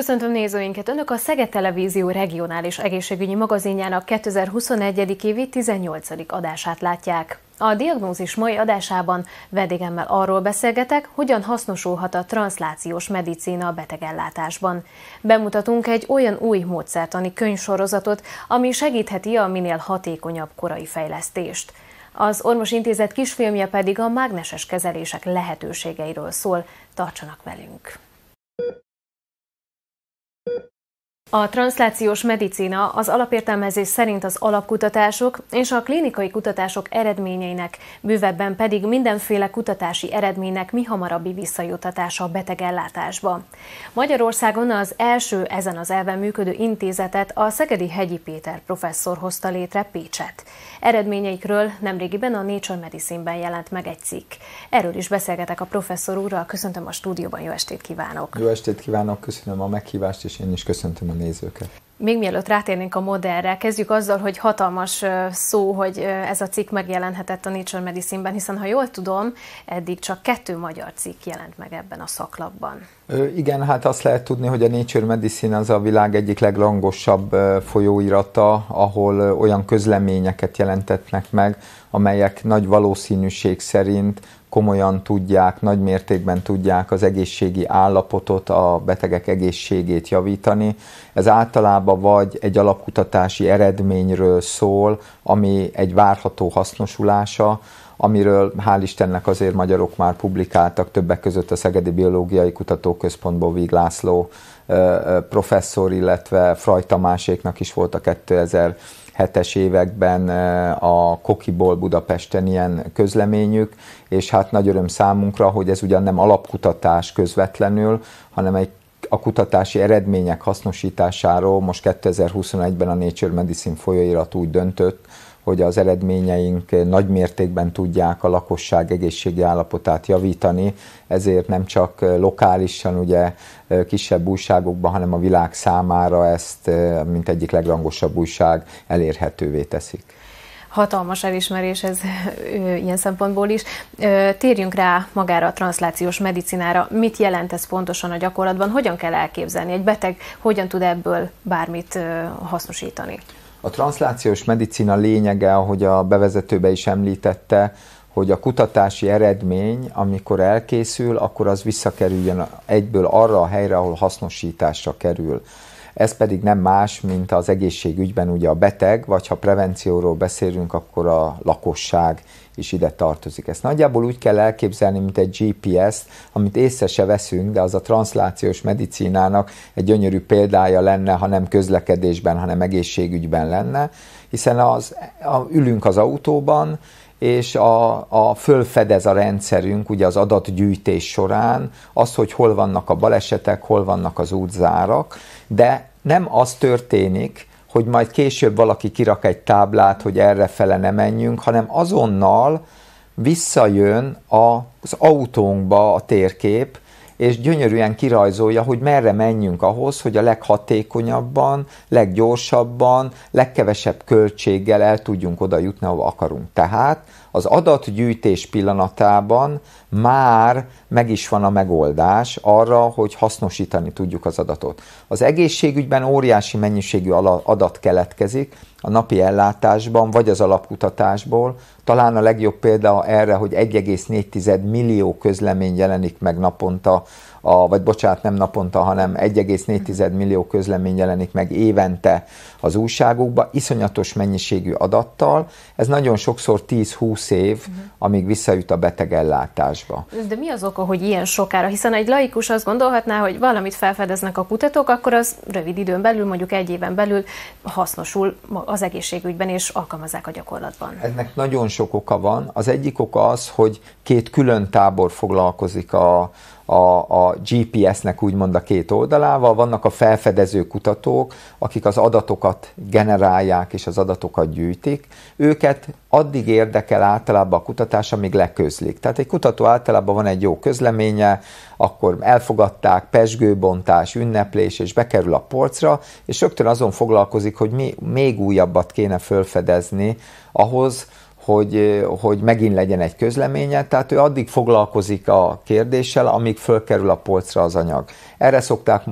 Köszöntöm nézőinket! Önök a Szeged Televízió regionális egészségügyi magazinjának 2021. évi 18. adását látják. A diagnózis mai adásában vedégemmel arról beszélgetek, hogyan hasznosulhat a transzlációs medicína a betegellátásban. Bemutatunk egy olyan új módszertani könyvsorozatot, ami segítheti a minél hatékonyabb korai fejlesztést. Az ormos Intézet kisfilmje pedig a mágneses kezelések lehetőségeiről szól. Tartsanak velünk! A transzlációs medicina az alapértelmezés szerint az alapkutatások és a klinikai kutatások eredményeinek, bővebben pedig mindenféle kutatási eredménynek mi hamarabbi visszajutatása a betegellátásba. Magyarországon az első ezen az elven működő intézetet a Szegedi Hegyi Péter professzor hozta létre Pécset. Eredményeikről nemrégiben a Nature Medicine-ben jelent meg egy cikk. Erről is beszélgetek a professzor úrral. Köszöntöm a stúdióban, jó estét kívánok! Jó estét kívánok, köszönöm a meghívást, és én is köszöntöm a nézőket. Még mielőtt rátérnénk a modellre, kezdjük azzal, hogy hatalmas szó, hogy ez a cikk megjelenhetett a Nature Medicine-ben, hiszen ha jól tudom, eddig csak kettő magyar cikk jelent meg ebben a szaklapban. Igen, hát azt lehet tudni, hogy a Nature Medicine az a világ egyik legrangosabb folyóirata, ahol olyan közleményeket jelentetnek meg, amelyek nagy valószínűség szerint komolyan tudják, nagy mértékben tudják az egészségi állapotot, a betegek egészségét javítani. Ez általában vagy egy alapkutatási eredményről szól, ami egy várható hasznosulása amiről hál' Istennek azért magyarok már publikáltak, többek között a Szegedi Biológiai Kutatóközpontból Víg László professzor, illetve Fraj Tamáséknak is volt a 2000 hetes években a Kokiból Budapesten ilyen közleményük, és hát nagy öröm számunkra, hogy ez ugyan nem alapkutatás közvetlenül, hanem egy a kutatási eredmények hasznosításáról most 2021-ben a Nature Medicine folyóirat úgy döntött, hogy az eredményeink nagy mértékben tudják a lakosság egészségi állapotát javítani, ezért nem csak lokálisan, ugye kisebb újságokban, hanem a világ számára ezt, mint egyik legrangosabb újság elérhetővé teszik hatalmas elismerés ez ilyen szempontból is. térjünk rá magára a translációs medicinára. Mit jelent ez pontosan a gyakorlatban? Hogyan kell elképzelni? Egy beteg hogyan tud ebből bármit hasznosítani? A transzlációs medicina lényege, ahogy a bevezetőbe is említette, hogy a kutatási eredmény, amikor elkészül, akkor az visszakerüljön egyből arra a helyre, ahol hasznosításra kerül. Ez pedig nem más, mint az egészségügyben ugye a beteg, vagy ha prevencióról beszélünk, akkor a lakosság is ide tartozik. Ezt nagyjából úgy kell elképzelni, mint egy GPS-t, amit észre se veszünk, de az a transzlációs medicinának egy gyönyörű példája lenne, ha nem közlekedésben, hanem egészségügyben lenne, hiszen az, a, ülünk az autóban, és a, a fölfedez a rendszerünk ugye az adatgyűjtés során az, hogy hol vannak a balesetek, hol vannak az útzárak, de nem az történik, hogy majd később valaki kirak egy táblát, hogy fele ne menjünk, hanem azonnal visszajön az autónkba a térkép, és gyönyörűen kirajzolja, hogy merre menjünk ahhoz, hogy a leghatékonyabban, leggyorsabban, legkevesebb költséggel el tudjunk oda jutni, ahova akarunk. Tehát az adatgyűjtés pillanatában már meg is van a megoldás arra, hogy hasznosítani tudjuk az adatot. Az egészségügyben óriási mennyiségű adat keletkezik, a napi ellátásban, vagy az alapkutatásból. Talán a legjobb példa erre, hogy 1,4 millió közlemény jelenik meg naponta, a, vagy bocsánat, nem naponta, hanem 1,4 millió közlemény jelenik meg évente az újságokba, iszonyatos mennyiségű adattal. Ez nagyon sokszor 10-20 év, mhm. amíg visszajut a beteg ellátásba. De mi az oka, hogy ilyen sokára? Hiszen egy laikus azt gondolhatná, hogy valamit felfedeznek a kutatók, akkor az rövid időn belül, mondjuk egy éven belül hasznosul az egészségügyben, és alkalmazzák a gyakorlatban? Ennek nagyon sok oka van. Az egyik oka az, hogy két külön tábor foglalkozik a, a, a GPS-nek úgymond a két oldalával, vannak a felfedező kutatók, akik az adatokat generálják és az adatokat gyűjtik. Őket addig érdekel általában a kutatás, amíg leközlik. Tehát egy kutató általában van egy jó közleménye, akkor elfogadták, pesgőbontás, ünneplés, és bekerül a polcra, és rögtön azon foglalkozik, hogy mi, még újabbat kéne felfedezni ahhoz, hogy, hogy megint legyen egy közleménye, tehát ő addig foglalkozik a kérdéssel, amíg fölkerül a polcra az anyag. Erre szokták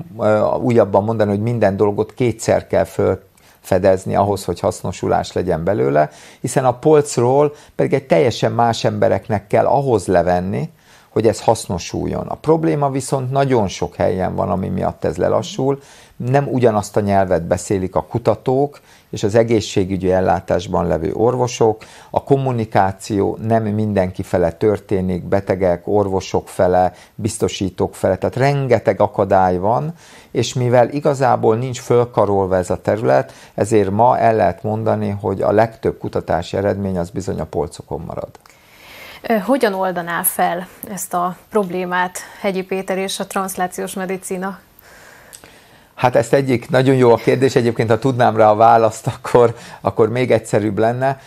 újabban mondani, hogy minden dolgot kétszer kell föl, fedezni ahhoz, hogy hasznosulás legyen belőle, hiszen a polcról pedig egy teljesen más embereknek kell ahhoz levenni, hogy ez hasznosuljon. A probléma viszont nagyon sok helyen van, ami miatt ez lelassul, nem ugyanazt a nyelvet beszélik a kutatók, és az egészségügyi ellátásban levő orvosok. A kommunikáció nem mindenki fele történik, betegek, orvosok fele, biztosítók fele, tehát rengeteg akadály van, és mivel igazából nincs fölkarolva ez a terület, ezért ma el lehet mondani, hogy a legtöbb kutatási eredmény az bizony a polcokon marad. Hogyan oldaná fel ezt a problémát Hegyi Péter és a transzlációs medicina? Hát ezt egyik nagyon jó a kérdés, egyébként ha tudnám rá a választ, akkor, akkor még egyszerűbb lenne.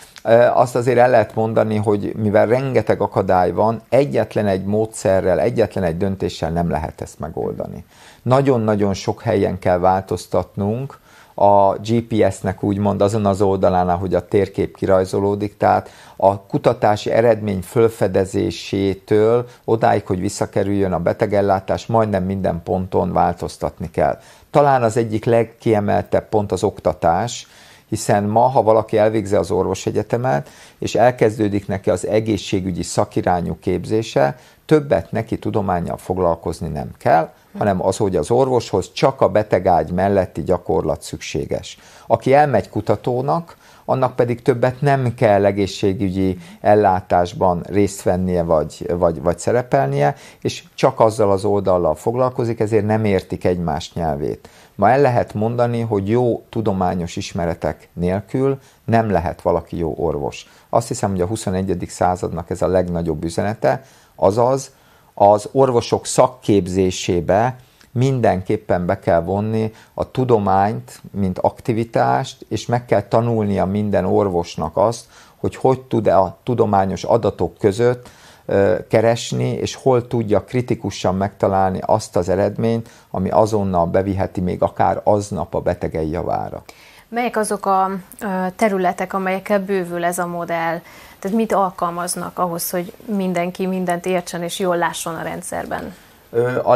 Azt azért el lehet mondani, hogy mivel rengeteg akadály van, egyetlen egy módszerrel, egyetlen egy döntéssel nem lehet ezt megoldani. Nagyon-nagyon sok helyen kell változtatnunk, a GPS-nek úgymond azon az oldalán, ahogy a térkép kirajzolódik, tehát a kutatási eredmény fölfedezésétől odáig, hogy visszakerüljön a betegellátás, majdnem minden ponton változtatni kell. Talán az egyik legkiemeltebb pont az oktatás, hiszen ma, ha valaki elvégzi az orvosegyetemet, és elkezdődik neki az egészségügyi szakirányú képzése, többet neki tudományjal foglalkozni nem kell, hanem az, hogy az orvoshoz csak a betegágy melletti gyakorlat szükséges. Aki elmegy kutatónak, annak pedig többet nem kell egészségügyi ellátásban részt vennie vagy, vagy, vagy szerepelnie, és csak azzal az oldallal foglalkozik, ezért nem értik egymás nyelvét. Ma el lehet mondani, hogy jó tudományos ismeretek nélkül nem lehet valaki jó orvos. Azt hiszem, hogy a 21. századnak ez a legnagyobb üzenete, azaz, az orvosok szakképzésébe mindenképpen be kell vonni a tudományt, mint aktivitást, és meg kell tanulnia minden orvosnak azt, hogy hogy tud -e a tudományos adatok között keresni, és hol tudja kritikusan megtalálni azt az eredményt, ami azonnal beviheti még akár aznap a betegei javára. Melyek azok a területek, amelyekkel bővül ez a modell? Tehát mit alkalmaznak ahhoz, hogy mindenki mindent értsen és jól lásson a rendszerben?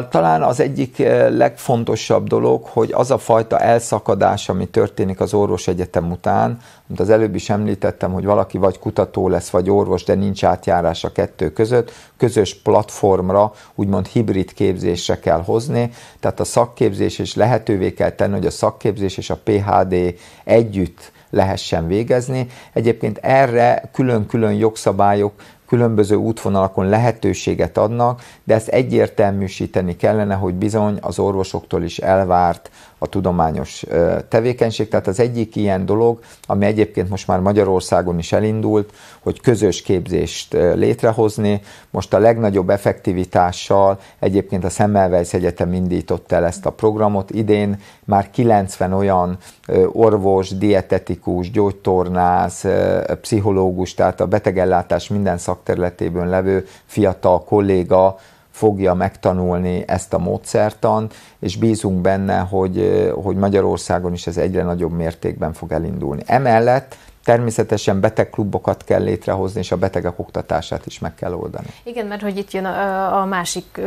Talán az egyik legfontosabb dolog, hogy az a fajta elszakadás, ami történik az orvos egyetem után, mint az előbb is említettem, hogy valaki vagy kutató lesz, vagy orvos, de nincs átjárás a kettő között, közös platformra, úgymond hibrid képzésre kell hozni, tehát a szakképzés is lehetővé kell tenni, hogy a szakképzés és a PHD együtt lehessen végezni. Egyébként erre külön-külön jogszabályok különböző útvonalakon lehetőséget adnak, de ezt egyértelműsíteni kellene, hogy bizony az orvosoktól is elvárt a tudományos tevékenység. Tehát az egyik ilyen dolog, ami egyébként most már Magyarországon is elindult, hogy közös képzést létrehozni. Most a legnagyobb effektivitással egyébként a Semmelweis Egyetem indított el ezt a programot. Idén már 90 olyan orvos, dietetikus, gyógytornász, pszichológus, tehát a betegellátás minden szakterületében levő fiatal kolléga fogja megtanulni ezt a módszertan és bízunk benne, hogy, hogy Magyarországon is ez egyre nagyobb mértékben fog elindulni. Emellett Természetesen betegklubokat kell létrehozni, és a betegek oktatását is meg kell oldani. Igen, mert hogy itt jön a, a másik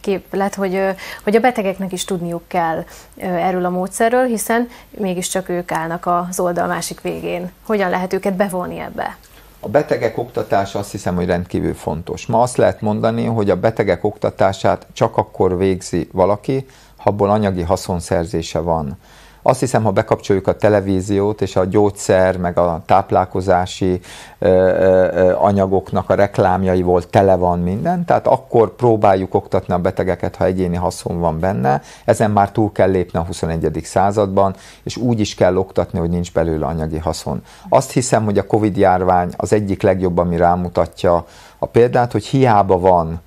képlet, hogy, hogy a betegeknek is tudniuk kell erről a módszerről, hiszen mégiscsak ők állnak az oldal másik végén. Hogyan lehet őket bevonni ebbe? A betegek oktatása azt hiszem, hogy rendkívül fontos. Ma azt lehet mondani, hogy a betegek oktatását csak akkor végzi valaki, ha abból anyagi haszonszerzése van. Azt hiszem, ha bekapcsoljuk a televíziót és a gyógyszer, meg a táplálkozási ö, ö, anyagoknak a reklámjaival tele van minden, tehát akkor próbáljuk oktatni a betegeket, ha egyéni haszon van benne. Ezen már túl kell lépni a 21. században, és úgy is kell oktatni, hogy nincs belőle anyagi haszon. Azt hiszem, hogy a COVID járvány az egyik legjobb, ami rámutatja a példát, hogy hiába van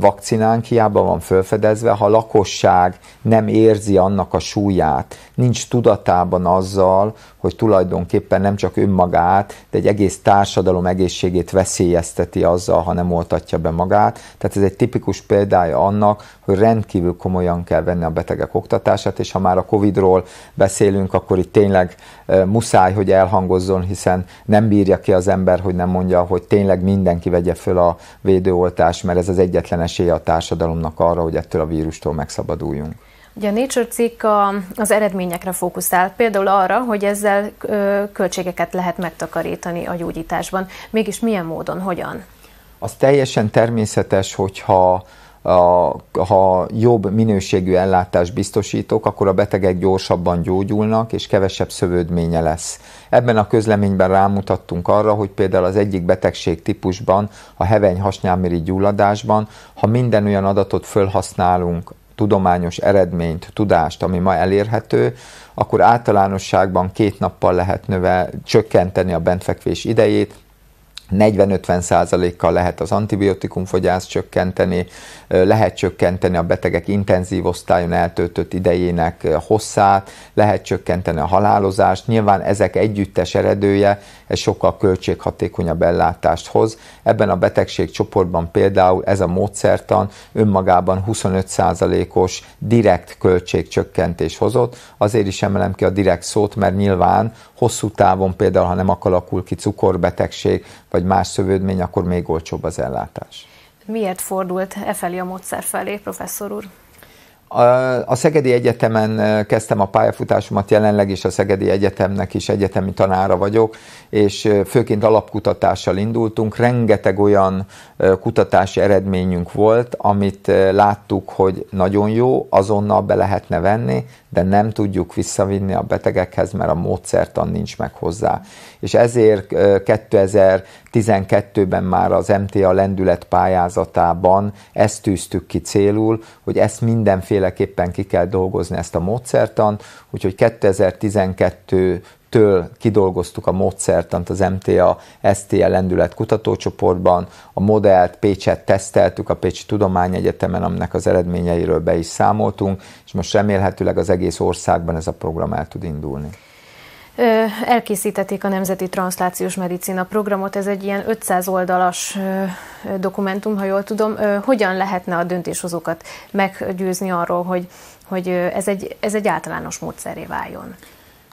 vakcinánk hiába van felfedezve ha a lakosság nem érzi annak a súlyát, nincs tudatában azzal, hogy tulajdonképpen nem csak önmagát, de egy egész társadalom egészségét veszélyezteti azzal, ha nem oltatja be magát. Tehát ez egy tipikus példája annak, hogy rendkívül komolyan kell venni a betegek oktatását, és ha már a Covid-ról beszélünk, akkor itt tényleg muszáj, hogy elhangozzon, hiszen nem bírja ki az ember, hogy nem mondja, hogy tényleg mindenki vegye föl a védőoltást, mert ez az egyetlen esélye a társadalomnak arra, hogy ettől a vírustól megszabaduljunk. Ugye a Nature cikk az eredményekre fókuszál, például arra, hogy ezzel költségeket lehet megtakarítani a gyógyításban. Mégis milyen módon, hogyan? Az teljesen természetes, hogyha a, ha jobb minőségű ellátást biztosítok, akkor a betegek gyorsabban gyógyulnak, és kevesebb szövődménye lesz. Ebben a közleményben rámutattunk arra, hogy például az egyik betegség típusban, a heveny hasnyálmiri gyulladásban, ha minden olyan adatot fölhasználunk, tudományos eredményt, tudást, ami ma elérhető, akkor általánosságban két nappal lehet növe, csökkenteni a bentfekvés idejét, 40-50 kal lehet az antibiotikum fogyás csökkenteni, lehet csökkenteni a betegek intenzív osztályon eltöltött idejének hosszát, lehet csökkenteni a halálozást. Nyilván ezek együttes eredője ez sokkal költséghatékonyabb ellátást hoz. Ebben a betegségcsoportban például ez a módszertan önmagában 25%-os direkt költségcsökkentés hozott. Azért is emelem ki a direkt szót, mert nyilván hosszú távon például, ha nem alakul ki cukorbetegség vagy más szövődmény, akkor még olcsóbb az ellátás. Miért fordult e felé a módszer felé, professzor úr? A Szegedi Egyetemen kezdtem a pályafutásomat, jelenleg is a Szegedi Egyetemnek is egyetemi tanára vagyok, és főként alapkutatással indultunk. Rengeteg olyan kutatási eredményünk volt, amit láttuk, hogy nagyon jó, azonnal be lehetne venni, de nem tudjuk visszavinni a betegekhez, mert a módszertan nincs meg hozzá. És ezért 2012-ben már az MTA lendület pályázatában ezt tűztük ki célul, hogy ezt mindenféleképpen ki kell dolgozni, ezt a módszertan, úgyhogy 2012 től kidolgoztuk a módszertant az MTA STL lendület kutatócsoportban, a modellt Pécset teszteltük a Pécsi Tudományegyetemen, aminek az eredményeiről be is számoltunk, és most remélhetőleg az egész országban ez a program el tud indulni. Elkészítették a Nemzeti Translációs Medicina programot, ez egy ilyen 500 oldalas dokumentum, ha jól tudom. Hogyan lehetne a döntéshozókat meggyőzni arról, hogy, hogy ez, egy, ez egy általános módszeré váljon?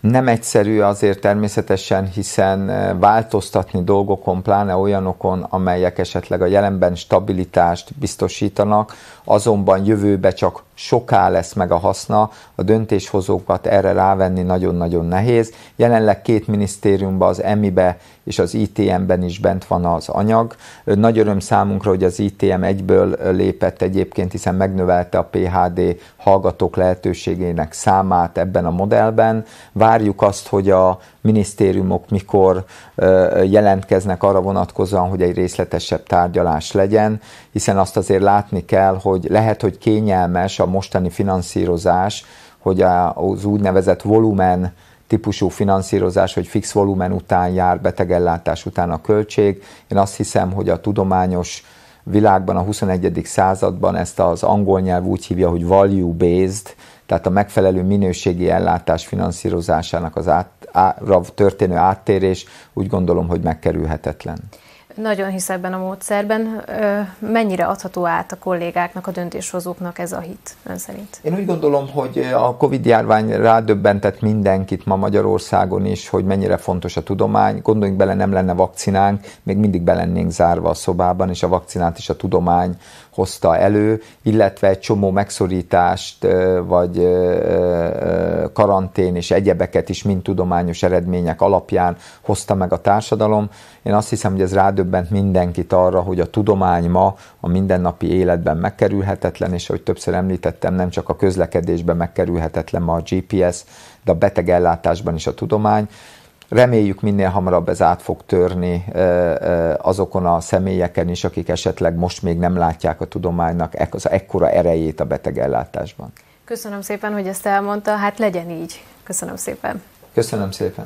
Nem egyszerű azért természetesen, hiszen eh, változtatni dolgokon, pláne olyanokon, amelyek esetleg a jelenben stabilitást biztosítanak, azonban jövőbe csak soká lesz meg a haszna, a döntéshozókat erre rávenni nagyon-nagyon nehéz. Jelenleg két minisztériumban, az EMI-be és az ITM-ben is bent van az anyag. Nagy öröm számunkra, hogy az ITM egyből lépett egyébként, hiszen megnövelte a PHD hallgatók lehetőségének számát ebben a modellben. Várjuk azt, hogy a, minisztériumok mikor jelentkeznek arra vonatkozóan, hogy egy részletesebb tárgyalás legyen, hiszen azt azért látni kell, hogy lehet, hogy kényelmes a mostani finanszírozás, hogy az úgynevezett volumen típusú finanszírozás, hogy fix volumen után jár betegellátás után a költség. Én azt hiszem, hogy a tudományos világban a 21. században ezt az angol nyelv úgy hívja, hogy value-based, tehát a megfelelő minőségi ellátás finanszírozásának az át, történő áttérés úgy gondolom, hogy megkerülhetetlen. Nagyon hisz ebben a módszerben. Mennyire adható át a kollégáknak, a döntéshozóknak ez a hit ön szerint? Én úgy gondolom, hogy a Covid-járvány rádöbbentett mindenkit ma Magyarországon is, hogy mennyire fontos a tudomány. Gondoljunk bele, nem lenne vakcinánk, még mindig belennénk zárva a szobában, és a vakcinát is a tudomány hozta elő, illetve egy csomó megszorítást, vagy karantén és egyebeket is mind tudományos eredmények alapján hozta meg a társadalom. Én azt hiszem, hogy ez rádöbbent mindenkit arra, hogy a tudomány ma a mindennapi életben megkerülhetetlen, és ahogy többször említettem, nem csak a közlekedésben megkerülhetetlen ma a GPS, de a betegellátásban is a tudomány. Reméljük minél hamarabb ez át fog törni azokon a személyeken is, akik esetleg most még nem látják a tudománynak az ekkora erejét a betegellátásban. Köszönöm szépen, hogy ezt elmondta, hát legyen így. Köszönöm szépen. Köszönöm szépen.